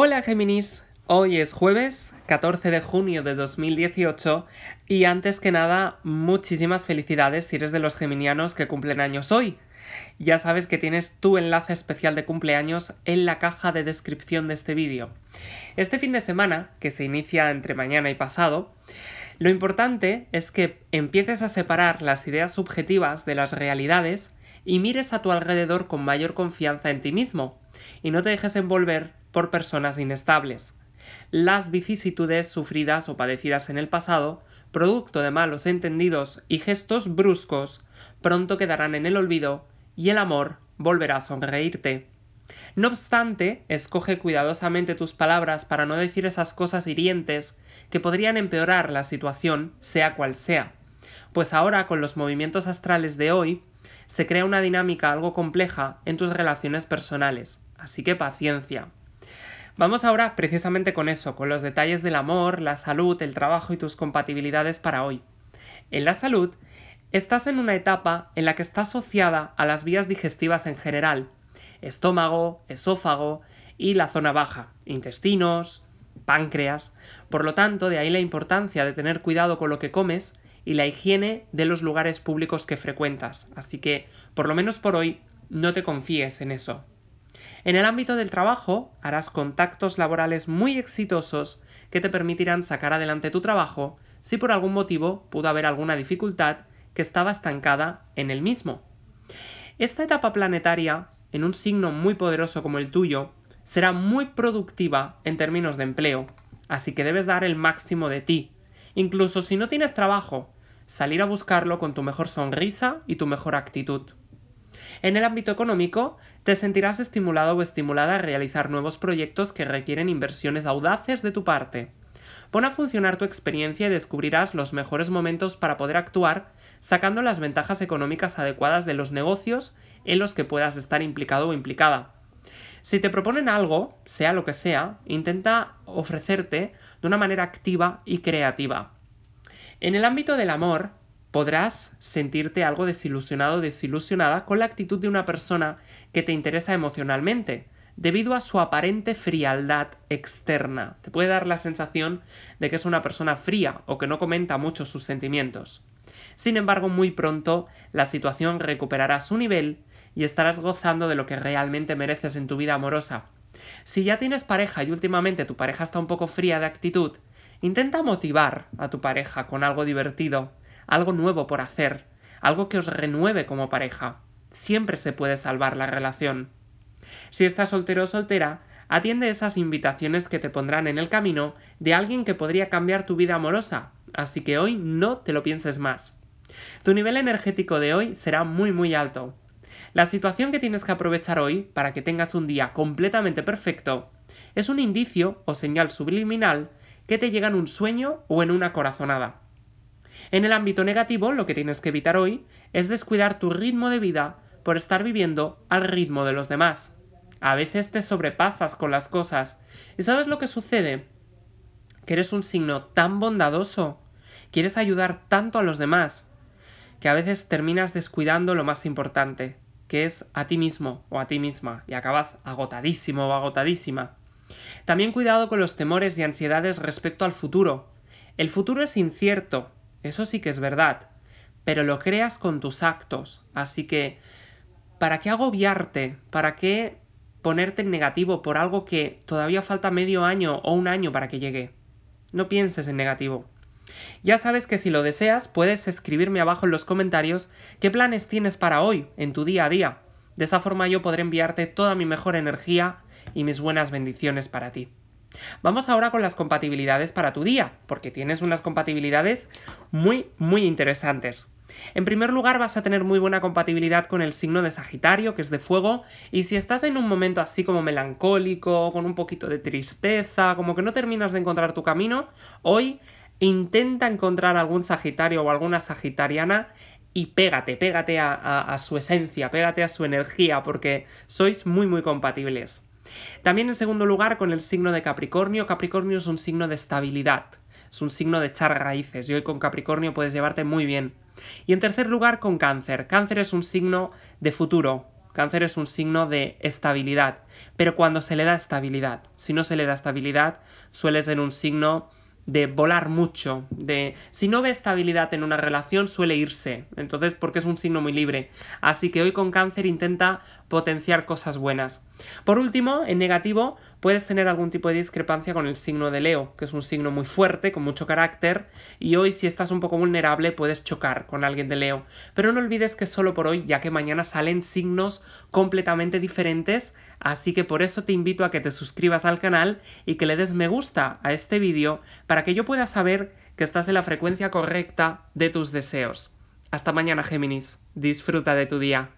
Hola Géminis, hoy es jueves 14 de junio de 2018 y antes que nada muchísimas felicidades si eres de los geminianos que cumplen años hoy. Ya sabes que tienes tu enlace especial de cumpleaños en la caja de descripción de este vídeo. Este fin de semana, que se inicia entre mañana y pasado, lo importante es que empieces a separar las ideas subjetivas de las realidades y mires a tu alrededor con mayor confianza en ti mismo, y no te dejes envolver por personas inestables. Las vicisitudes sufridas o padecidas en el pasado, producto de malos entendidos y gestos bruscos, pronto quedarán en el olvido y el amor volverá a sonreírte. No obstante, escoge cuidadosamente tus palabras para no decir esas cosas hirientes que podrían empeorar la situación, sea cual sea. Pues ahora, con los movimientos astrales de hoy, se crea una dinámica algo compleja en tus relaciones personales, así que paciencia. Vamos ahora precisamente con eso, con los detalles del amor, la salud, el trabajo y tus compatibilidades para hoy. En la salud, estás en una etapa en la que está asociada a las vías digestivas en general, estómago, esófago y la zona baja, intestinos, páncreas. Por lo tanto, de ahí la importancia de tener cuidado con lo que comes y la higiene de los lugares públicos que frecuentas. Así que, por lo menos por hoy, no te confíes en eso. En el ámbito del trabajo, harás contactos laborales muy exitosos que te permitirán sacar adelante tu trabajo si por algún motivo pudo haber alguna dificultad que estaba estancada en el mismo. Esta etapa planetaria, en un signo muy poderoso como el tuyo, será muy productiva en términos de empleo, así que debes dar el máximo de ti. Incluso si no tienes trabajo, salir a buscarlo con tu mejor sonrisa y tu mejor actitud. En el ámbito económico, te sentirás estimulado o estimulada a realizar nuevos proyectos que requieren inversiones audaces de tu parte. Pon a funcionar tu experiencia y descubrirás los mejores momentos para poder actuar, sacando las ventajas económicas adecuadas de los negocios en los que puedas estar implicado o implicada. Si te proponen algo, sea lo que sea, intenta ofrecerte de una manera activa y creativa. En el ámbito del amor, podrás sentirte algo desilusionado o desilusionada con la actitud de una persona que te interesa emocionalmente, debido a su aparente frialdad externa. Te puede dar la sensación de que es una persona fría o que no comenta mucho sus sentimientos. Sin embargo, muy pronto la situación recuperará su nivel y estarás gozando de lo que realmente mereces en tu vida amorosa. Si ya tienes pareja y últimamente tu pareja está un poco fría de actitud, intenta motivar a tu pareja con algo divertido algo nuevo por hacer, algo que os renueve como pareja. Siempre se puede salvar la relación. Si estás soltero o soltera, atiende esas invitaciones que te pondrán en el camino de alguien que podría cambiar tu vida amorosa, así que hoy no te lo pienses más. Tu nivel energético de hoy será muy muy alto. La situación que tienes que aprovechar hoy para que tengas un día completamente perfecto es un indicio o señal subliminal que te llega en un sueño o en una corazonada. En el ámbito negativo, lo que tienes que evitar hoy es descuidar tu ritmo de vida por estar viviendo al ritmo de los demás. A veces te sobrepasas con las cosas. ¿Y sabes lo que sucede? Que eres un signo tan bondadoso, quieres ayudar tanto a los demás, que a veces terminas descuidando lo más importante, que es a ti mismo o a ti misma, y acabas agotadísimo o agotadísima. También cuidado con los temores y ansiedades respecto al futuro. El futuro es incierto, eso sí que es verdad. Pero lo creas con tus actos. Así que, ¿para qué agobiarte? ¿Para qué ponerte en negativo por algo que todavía falta medio año o un año para que llegue? No pienses en negativo. Ya sabes que si lo deseas puedes escribirme abajo en los comentarios qué planes tienes para hoy, en tu día a día. De esa forma yo podré enviarte toda mi mejor energía y mis buenas bendiciones para ti. Vamos ahora con las compatibilidades para tu día, porque tienes unas compatibilidades muy, muy interesantes. En primer lugar, vas a tener muy buena compatibilidad con el signo de Sagitario, que es de fuego, y si estás en un momento así como melancólico, con un poquito de tristeza, como que no terminas de encontrar tu camino, hoy intenta encontrar algún Sagitario o alguna Sagitariana y pégate, pégate a, a su esencia, pégate a su energía, porque sois muy, muy compatibles. También en segundo lugar con el signo de Capricornio. Capricornio es un signo de estabilidad, es un signo de echar raíces y hoy con Capricornio puedes llevarte muy bien. Y en tercer lugar con Cáncer. Cáncer es un signo de futuro. Cáncer es un signo de estabilidad, pero cuando se le da estabilidad, si no se le da estabilidad, suele ser un signo de volar mucho, de si no ve estabilidad en una relación suele irse, entonces porque es un signo muy libre. Así que hoy con cáncer intenta potenciar cosas buenas. Por último, en negativo, puedes tener algún tipo de discrepancia con el signo de Leo, que es un signo muy fuerte, con mucho carácter, y hoy si estás un poco vulnerable puedes chocar con alguien de Leo. Pero no olvides que solo por hoy, ya que mañana salen signos completamente diferentes, así que por eso te invito a que te suscribas al canal y que le des me gusta a este vídeo para que yo pueda saber que estás en la frecuencia correcta de tus deseos. Hasta mañana, Géminis. Disfruta de tu día.